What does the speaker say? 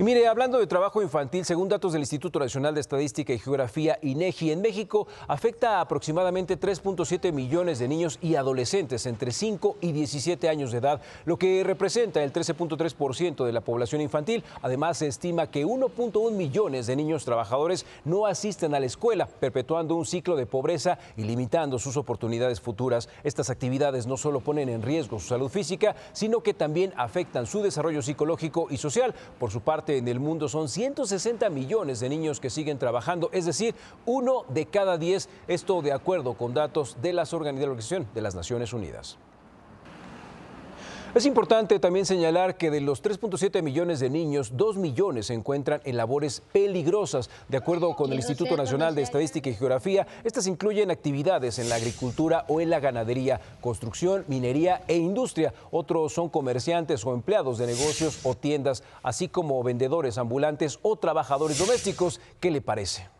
Y mire, hablando de trabajo infantil, según datos del Instituto Nacional de Estadística y Geografía, INEGI, en México afecta a aproximadamente 3.7 millones de niños y adolescentes entre 5 y 17 años de edad, lo que representa el 13.3% de la población infantil. Además, se estima que 1.1 millones de niños trabajadores no asisten a la escuela, perpetuando un ciclo de pobreza y limitando sus oportunidades futuras. Estas actividades no solo ponen en riesgo su salud física, sino que también afectan su desarrollo psicológico y social. Por su parte, en el mundo son 160 millones de niños que siguen trabajando, es decir, uno de cada diez, esto de acuerdo con datos de, las, de la Organización de las Naciones Unidas. Es importante también señalar que de los 3.7 millones de niños, 2 millones se encuentran en labores peligrosas. De acuerdo con el Instituto Nacional de Estadística y Geografía, estas incluyen actividades en la agricultura o en la ganadería, construcción, minería e industria. Otros son comerciantes o empleados de negocios o tiendas, así como vendedores ambulantes o trabajadores domésticos. ¿Qué le parece?